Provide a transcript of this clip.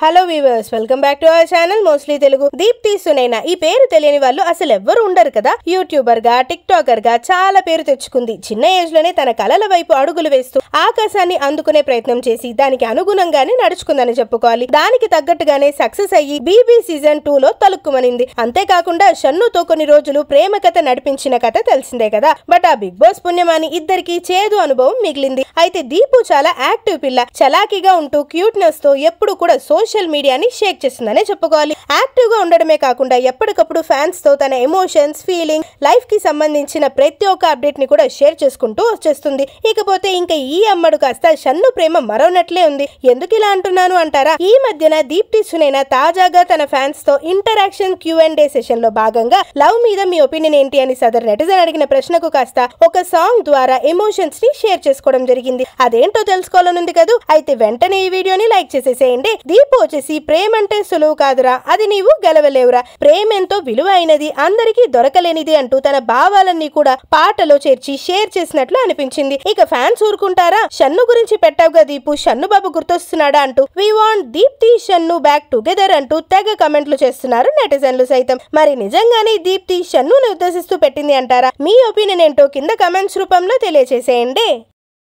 hello viewers welcome back to our channel mostly Telugu Deepthi Sunaina ఈ పేరు తెలియని వాళ్ళు అసలు ఎవ్వరు ఉండరు కదా యూట్యూబర్ గా టిక్ టాకర్ గా చాలా పేరు తెచ్చుకుంది చిన్న ఏజ్ లోనే తన కళల వైపు అడుగులు వేస్తూ ఆకాశాన్ని అందుకునే ప్రయత్నం చేసి దానికి అనుగుణంగానే నడుచుకుందని చెప్పుకోవాలి దానికి తగ్గట్టుగానే సక్సెస్ అయ్యి బీబీ సీజన్ టూ లో తలుక్కుమనింది అంతేకాకుండా షన్నుతో కొన్ని రోజులు ప్రేమ కథ నడిపించిన కథ తెలిసిందే కదా బట్ ఆ బిగ్ బాస్ పుణ్యమాని ఇద్దరికి చేదు అనుభవం మిగిలింది అయితే దీపు చాలా యాక్టివ్ పిల్ల చలాకీగా ఉంటూ క్యూట్నెస్ తో ఎప్పుడు కూడా సోషల్ సోషల్ మీడియాని షేక్ చేస్తుందనే చెప్పుకోవాలి యాక్టివ్ గా ఉండడమే కాకుండా ఎప్పటికప్పుడు ఫ్యాన్స్ తో తన ఎమోషన్స్ ఫీలింగ్ లైఫ్ కి సంబంధించిన ప్రతి ఒక్క అప్డేట్ ని కూడా షేర్ చేసుకుంటూ వచ్చేస్తుంది ఇకపోతే ఇంకా ఈ అమ్మడు కాస్త షన్ను ప్రేమ మరోనట్లే ఉంది ఎందుకు ఇలా అంటున్నాను అంటారా ఈ మధ్యన దీప్తి సునైనా తాజాగా తన ఫ్యాన్స్ తో interaction Q and A session లో భాగంగా లవ్ మీద మీ ఒపీనియన్ ఏంటి అని సదర్ నెటిజన్ అడిగిన ప్రశ్నకు కాస్త ఒక సాంగ్ ద్వారా ఎమోషన్స్ ని షేర్ చేసుకోవడం జరిగింది అదేంటో తెలుసుకోవాలనుంది కదా అయితే వెంటనే ఈ వీడియోని లైక్ చేసేసేయండి దీప్ జవాబు వచ్చేసి అంటే సులువు కాదురా అది నీవు గెలవలేవురా ప్రేమ ఎంతో విలువైనది అందరికీ దొరకలేనిది అంటూ తన భావాలన్నీ కూడా పాటలో చేర్చి షేర్ చేసినట్లు అనిపించింది ఇక ఫ్యాన్స్ ఊరుకుంటారా షన్ను గురించి పెట్టావుగా దీపు షన్ను బాబు గుర్తొస్తున్నాడా అంటూ we want Deepthi Shannu back together అంటూ తెగ కమెంట్లు చేస్తున్నారు నెటిజన్లు సైతం మరి నిజంగానే దీప్తి షన్నును ఉద్దేశిస్తూ పెట్టింది అంటారా మీ ఒపీనియన్ ఏంటో కింద కమెంట్స్ రూపంలో తెలియజేసేయండి